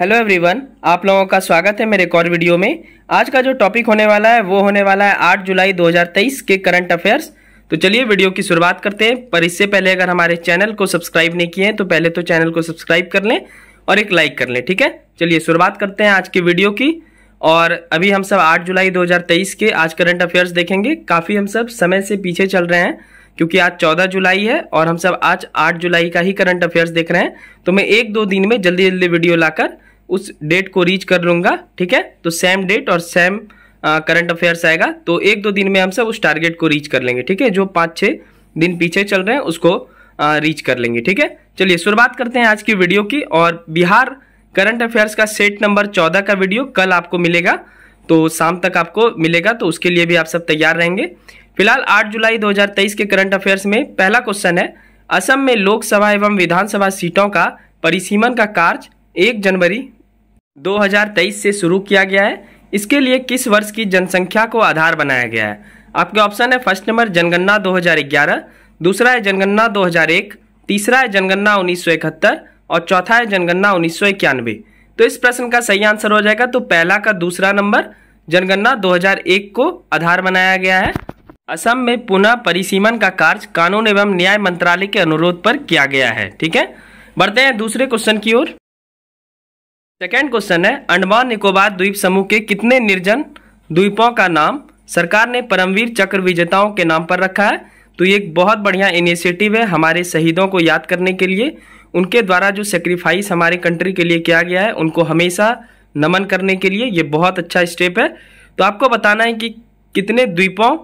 hello everyone आप लोगों का स्वागत है मेरे एक और वीडियो में आज का जो टॉपिक होने वाला है वो होने वाला है 8 जुलाई 2023 के करंट अफेयर्स तो चलिए वीडियो की शुरुआत करते हैं पर इससे पहले अगर हमारे चैनल को सब्सक्राइब नहीं किए हैं तो पहले तो चैनल को सब्सक्राइब कर लें और एक लाइक कर लें ठीक है चलिए शुरुआत करते हैं आज की वीडियो की और अभी हम सब आठ जुलाई दो के आज करंट अफेयर्स देखेंगे काफ़ी हम सब समय से पीछे चल रहे हैं क्योंकि आज 14 जुलाई है और हम सब आज 8 जुलाई का ही करंट अफेयर्स देख रहे हैं तो मैं एक दो दिन में जल्दी जल्दी वीडियो लाकर उस डेट को रीच कर लूँगा ठीक है तो सेम डेट और सेम करंट अफेयर्स आएगा तो एक दो दिन में हम सब उस टारगेट को रीच कर लेंगे ठीक है जो पाँच छः दिन पीछे चल रहे हैं उसको आ, रीच कर लेंगे ठीक है चलिए शुरुआत करते हैं आज की वीडियो की और बिहार करंट अफेयर्स का सेट नंबर चौदह का वीडियो कल आपको मिलेगा तो शाम तक आपको मिलेगा तो उसके लिए भी आप सब तैयार रहेंगे फिलहाल 8 जुलाई 2023 के करंट अफेयर्स में पहला क्वेश्चन है असम में लोकसभा एवं विधानसभा सीटों का परिसीमन का कार्य एक जनवरी 2023 से शुरू किया गया है इसके लिए किस वर्ष की जनसंख्या को आधार बनाया गया है आपके ऑप्शन है फर्स्ट नंबर जनगणना 2011 दूसरा है जनगणना 2001 तीसरा है जनगणना उन्नीस और चौथा है जनगणना उन्नीस तो इस प्रश्न का सही आंसर हो जाएगा तो पहला का दूसरा नंबर जनगणना 2001 को आधार बनाया गया है असम में पुनः परिसीमन का कार्य कानून एवं न्याय मंत्रालय के अनुरोध पर किया गया है ठीक है बढ़ते हैं दूसरे क्वेश्चन की ओर सेकेंड क्वेश्चन है अंडमान निकोबार द्वीप समूह के कितने निर्जन द्वीपों का नाम सरकार ने परमवीर चक्र विजेताओं के नाम पर रखा है तो ये एक बहुत बढ़िया इनिशिएटिव है हमारे शहीदों को याद करने के लिए उनके द्वारा जो सेक्रीफाइस हमारे कंट्री के लिए किया गया है उनको हमेशा नमन करने के लिए ये बहुत अच्छा स्टेप है तो आपको बताना है कि कितने द्वीपों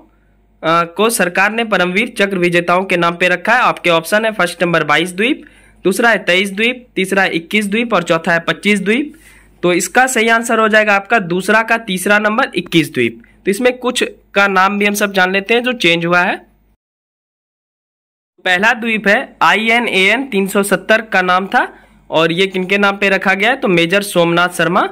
को सरकार ने परमवीर चक्र विजेताओं के नाम पर रखा है आपके ऑप्शन है फर्स्ट नंबर बाईस द्वीप दूसरा है तेईस द्वीप तीसरा है इक्कीस द्वीप और चौथा है पच्चीस द्वीप तो इसका सही आंसर हो जाएगा आपका दूसरा का तीसरा नंबर इक्कीस द्वीप तो इसमें कुछ का नाम भी हम सब जान लेते हैं जो चेंज हुआ है पहला द्वीप है आई एन ए एन तीन सौ सत्तर का नाम था और ये किनके नाम पे रखा गया है तो मेजर सोमनाथ शर्मा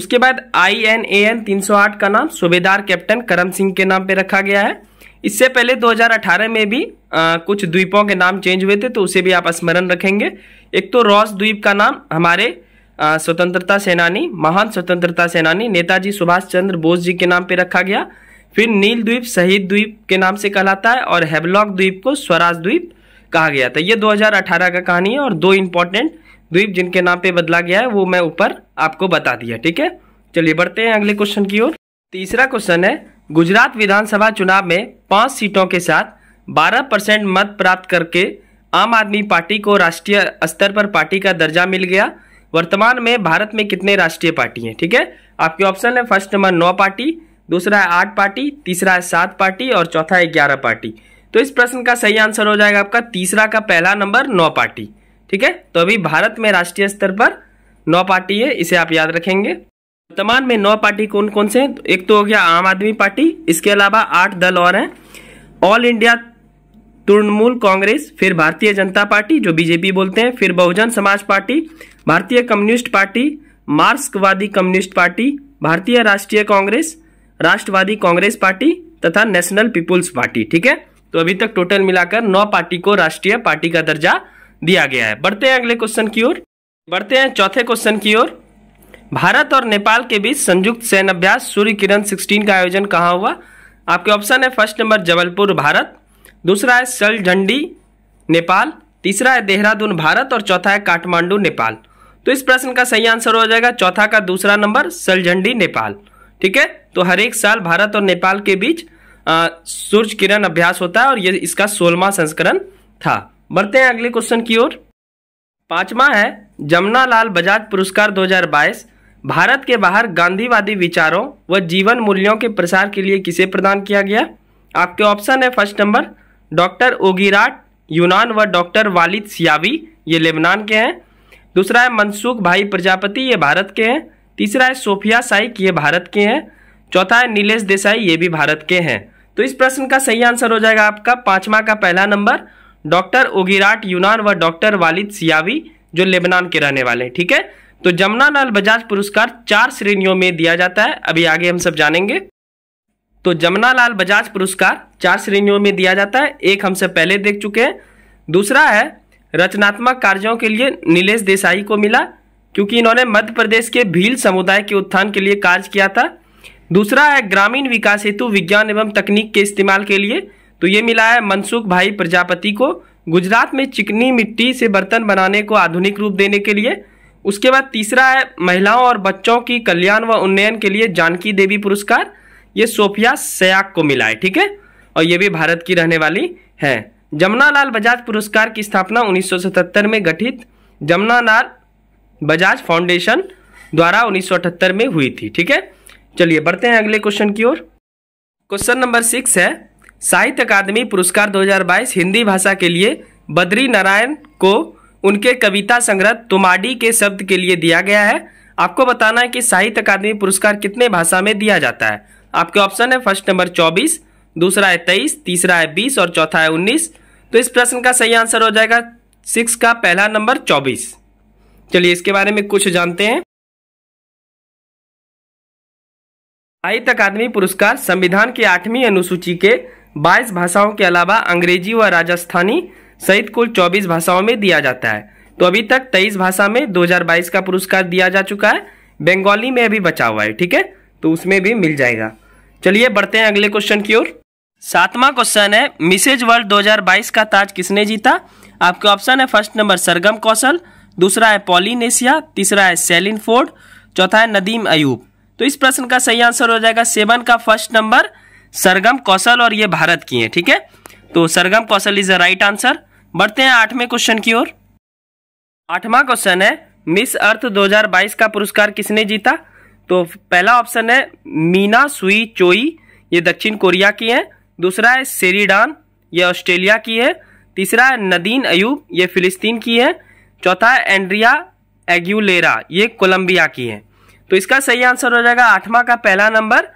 उसके बाद आई एन ए एन तीन सौ आठ का नाम सूबेदार कैप्टन करम सिंह के नाम पे रखा गया है इससे पहले 2018 में भी आ, कुछ द्वीपों के नाम चेंज हुए थे तो उसे भी आप स्मरण रखेंगे एक तो रॉस द्वीप का नाम हमारे आ, स्वतंत्रता सेनानी महान स्वतंत्रता सेनानी नेताजी सुभाष चंद्र बोस जी के नाम पर रखा गया फिर नील द्वीप शहीद द्वीप के नाम से कहलाता है और हेबलॉक द्वीप को स्वराज द्वीप कहा गया था ये 2018 का कहानी है और दो इम्पोर्टेंट द्वीप जिनके नाम पे बदला गया है वो मैं ऊपर आपको बता दिया ठीक है चलिए बढ़ते हैं अगले क्वेश्चन की ओर तीसरा क्वेश्चन है गुजरात विधानसभा चुनाव में पाँच सीटों के साथ 12 परसेंट मत प्राप्त करके आम आदमी पार्टी को राष्ट्रीय स्तर पर पार्टी का दर्जा मिल गया वर्तमान में भारत में कितने राष्ट्रीय पार्टी हैं ठीक है आपके ऑप्शन है फर्स्ट नंबर नौ पार्टी दूसरा है आठ पार्टी तीसरा है सात पार्टी और चौथा है ग्यारह पार्टी तो इस प्रश्न का सही आंसर हो जाएगा आपका तीसरा का पहला नंबर नौ पार्टी ठीक है तो अभी भारत में राष्ट्रीय स्तर पर नौ पार्टी है इसे आप याद रखेंगे वर्तमान में नौ पार्टी कौन कौन से एक तो हो गया आम आदमी पार्टी इसके अलावा आठ दल और हैं ऑल इंडिया तृणमूल कांग्रेस फिर भारतीय जनता पार्टी जो बीजेपी बोलते हैं फिर बहुजन समाज पार्टी भारतीय कम्युनिस्ट पार्टी मार्क्सवादी कम्युनिस्ट पार्टी भारतीय राष्ट्रीय कांग्रेस राष्ट्रवादी कांग्रेस पार्टी तथा नेशनल पीपुल्स पार्टी ठीक है तो अभी तक टोटल मिलाकर नौ पार्टी को राष्ट्रीय पार्टी का दर्जा दिया गया है बढ़ते हैं अगले क्वेश्चन की ओर बढ़ते हैं चौथे क्वेश्चन की ओर भारत और नेपाल के बीच संयुक्त सैन्य अभ्यास सूर्य किरण सिक्सटीन का आयोजन कहाँ हुआ आपके ऑप्शन है फर्स्ट नंबर जबलपुर भारत दूसरा है सल झंडी नेपाल तीसरा है देहरादून भारत और चौथा है काठमांडू नेपाल तो इस प्रश्न का सही आंसर हो जाएगा चौथा का दूसरा नंबर सल झंडी नेपाल ठीक है तो हर एक साल भारत और नेपाल के बीच सूर्य किरण अभ्यास होता है और ये इसका सोलवा संस्करण था बढ़ते हैं अगले क्वेश्चन की ओर पांचवा है जमुना लाल बजाज पुरस्कार 2022 भारत के बाहर गांधीवादी विचारों व जीवन मूल्यों के प्रसार के लिए किसे प्रदान किया गया आपके ऑप्शन है फर्स्ट नंबर डॉक्टर ओगिराट यूनान व डॉक्टर वालिद सियावी ये लेबनान के हैं दूसरा है मनसुख भाई प्रजापति ये भारत के हैं तीसरा है सोफिया साइक ये भारत के हैं चौथा है नीलेश देसाई ये भी भारत के हैं तो इस प्रश्न का सही आंसर हो जाएगा आपका पांचवा का पहला नंबर डॉक्टर ओगिराट यूनान व डॉक्टर वालिद सियावी जो लेबनान के रहने वाले हैं ठीक है तो लाल बजाज पुरस्कार चार श्रेणियों में दिया जाता है अभी आगे हम सब जानेंगे तो जमुना लाल बजाज पुरस्कार चार श्रेणियों में दिया जाता है एक हम सब पहले देख चुके हैं दूसरा है रचनात्मक कार्यों के लिए नीलेष देसाई को मिला क्योंकि इन्होंने मध्य प्रदेश के भील समुदाय के उत्थान के लिए कार्य किया था दूसरा है ग्रामीण विकास हेतु विज्ञान एवं तकनीक के इस्तेमाल के लिए तो ये मिला है मनसुख भाई प्रजापति को गुजरात में चिकनी मिट्टी से बर्तन बनाने को आधुनिक रूप देने के लिए उसके बाद तीसरा है महिलाओं और बच्चों की कल्याण व उन्नयन के लिए जानकी देवी पुरस्कार ये सोफिया सयाक को मिला है ठीक है और ये भी भारत की रहने वाली है लाल बजाज पुरस्कार की स्थापना 1977 में गठित लाल बजाज फाउंडेशन द्वारा 1978 में हुई थी ठीक है चलिए बढ़ते हैं अगले क्वेश्चन की ओर क्वेश्चन नंबर सिक्स है साहित्य अकादमी पुरस्कार 2022 हिंदी भाषा के लिए बद्री नारायण को उनके कविता संग्रह तुमाडी के शब्द के लिए दिया गया है आपको बताना है कि साहित्य अकादमी पुरस्कार कितने भाषा में दिया जाता है आपके ऑप्शन है फर्स्ट नंबर चौबीस दूसरा है तेईस तीसरा है बीस और चौथा है उन्नीस तो इस प्रश्न का सही आंसर हो जाएगा सिक्स का पहला नंबर चौबीस चलिए इसके बारे में कुछ जानते हैं साहित्य अकादमी पुरस्कार संविधान की आठवीं अनुसूची के 22 भाषाओं के अलावा अंग्रेजी व राजस्थानी सहित कुल 24 भाषाओं में दिया जाता है तो अभी तक 23 भाषा में 2022 का पुरस्कार दिया जा चुका है बंगाली में अभी बचा हुआ है ठीक है तो उसमें भी मिल जाएगा चलिए बढ़ते हैं अगले क्वेश्चन की ओर सातवां क्वेश्चन है मिसेज वर्ल्ड 2022 का ताज किसने जीता आपके ऑप्शन है फर्स्ट नंबर सरगम कौशल दूसरा है पॉलिनेशिया तीसरा है सेलिन फोर्ड चौथा है नदीम अयूब तो इस प्रश्न का सही आंसर हो जाएगा सेवन का फर्स्ट नंबर सरगम कौशल और ये भारत की है ठीक है तो Sargam Kaushal is the right answer बढ़ते हैं आठवें क्वेश्चन की ओर आठवां क्वेश्चन है मिस अर्थ 2022 का पुरस्कार किसने जीता तो पहला ऑप्शन है मीना सुई चोई ये दक्षिण कोरिया की है दूसरा है सेरीडान ये ऑस्ट्रेलिया की है तीसरा है नदीन अयूब ये फिलिस्तीन की है चौथा है एंड्रिया एग्यूलेरा ये कोलंबिया की है तो इसका सही आंसर हो जाएगा आठवां का पहला नंबर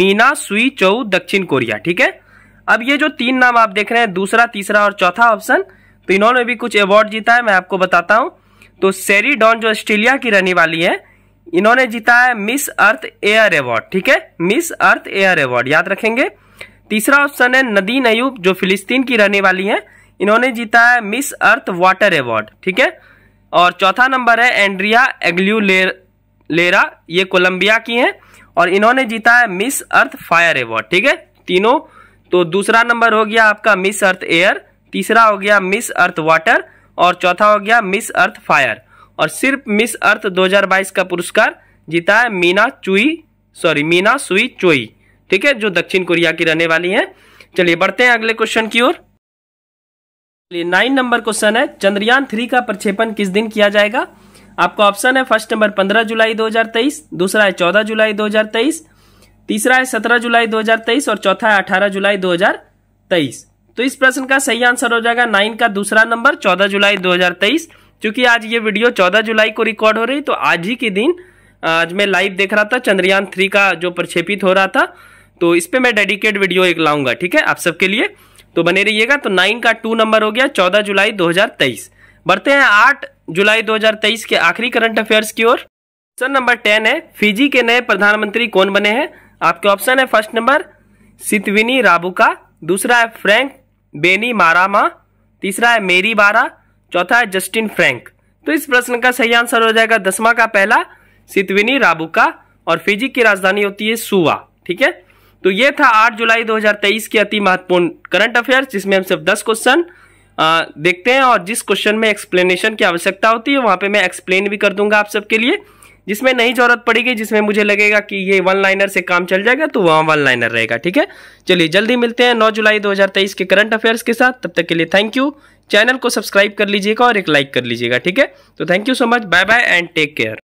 मीना सुई चौ दक्षिण कोरिया ठीक है अब ये जो तीन नाम आप देख रहे हैं दूसरा तीसरा और चौथा ऑप्शन तो इन्होंने भी कुछ अवार्ड जीता है मैं आपको बताता हूँ तो सेरी डॉन जो ऑस्ट्रेलिया की रहने वाली है इन्होंने जीता है मिस अर्थ एयर अवार्ड ठीक है मिस अर्थ एयर अवार्ड याद रखेंगे तीसरा ऑप्शन है नदीन नयूब जो फिलिस्तीन की रहने वाली है इन्होंने जीता है मिस अर्थ वाटर अवार्ड ठीक है और चौथा नंबर है एंड्रिया एग्ल्यू लेरा ये कोलंबिया की हैं और इन्होंने जीता है मिस अर्थ फायर अवार्ड ठीक है तीनों तो दूसरा नंबर हो गया आपका मिस अर्थ एयर तीसरा हो गया मिस अर्थ वाटर और चौथा हो गया मिस अर्थ फायर और सिर्फ मिस अर्थ 2022 का पुरस्कार जीता है मीना चुई सॉरी मीना सुई चोई ठीक है जो दक्षिण कोरिया की रहने वाली है चलिए बढ़ते हैं अगले क्वेश्चन की ओर नाइन नंबर क्वेश्चन है चंद्रयान थ्री का प्रक्षेपण किस दिन किया जाएगा आपका ऑप्शन है फर्स्ट नंबर पंद्रह जुलाई 2023 दूसरा है चौदह जुलाई तीसरा है सत्रह जुलाई 2023 और चौथा है अठारह जुलाई 2023 तो इस प्रश्न का सही आंसर हो जाएगा नाइन का दूसरा नंबर चौदह जुलाई 2023 क्योंकि आज ये वीडियो चौदह जुलाई को रिकॉर्ड हो रही तो आज ही के दिन आज मैं लाइव देख रहा था चंद्रयान थ्री का जो प्रक्षेपित हो रहा था तो इस पर मैं डेडिकेट वीडियो एक लाऊंगा ठीक है आप सबके लिए तो बने रहिएगा तो नाइन का टू नंबर हो गया चौदह जुलाई तेईस बढ़ते हैं आठ जुलाई तेईस के आखिरी करंट अफेयर्स की ओर क्वेश्चन नंबर टेन है फिजी के नए प्रधानमंत्री कौन बने हैं आपके ऑप्शन है फर्स्ट नंबर सितविनी राबुका दूसरा है फ्रैंक बेनी मारामा तीसरा है मेरी बारा चौथा है जस्टिन फ्रैंक तो इस प्रश्न का सही आंसर हो जाएगा दसवा का पहला सितविनी राबुका और फिजी की राजधानी होती है सुवा ठीक है तो ये था 8 जुलाई 2023 की अति महत्वपूर्ण करंट अफेयर्स जिसमें हम सिर्फ 10 क्वेश्चन देखते हैं और जिस क्वेश्चन में एक्सप्लेनेशन की आवश्यकता होती है वहां पे मैं एक्सप्लेन भी कर दूंगा आप सबके लिए जिसमें नहीं जरूरत पड़ेगी जिसमें मुझे लगेगा कि ये वन लाइनर से काम चल जाएगा तो वहाँ वन लाइनर रहेगा ठीक है चलिए जल्दी मिलते हैं नौ जुलाई 2023 के करंट अफेयर्स के साथ तब तक के लिए थैंक यू चैनल को सब्सक्राइब कर लीजिएगा और एक लाइक कर लीजिएगा ठीक है तो thank you so much bye bye and take care